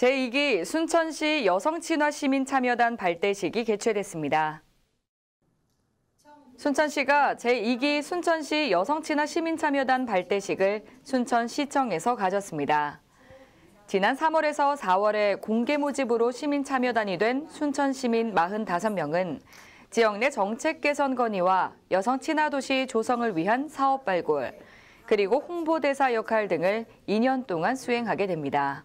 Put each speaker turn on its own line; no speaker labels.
제2기 순천시 여성친화시민참여단 발대식이 개최됐습니다. 순천시가 제2기 순천시 여성친화시민참여단 발대식을 순천시청에서 가졌습니다. 지난 3월에서 4월에 공개 모집으로 시민참여단이 된 순천시민 45명은 지역 내 정책 개선 건의와 여성 친화도시 조성을 위한 사업 발굴, 그리고 홍보대사 역할 등을 2년 동안 수행하게 됩니다.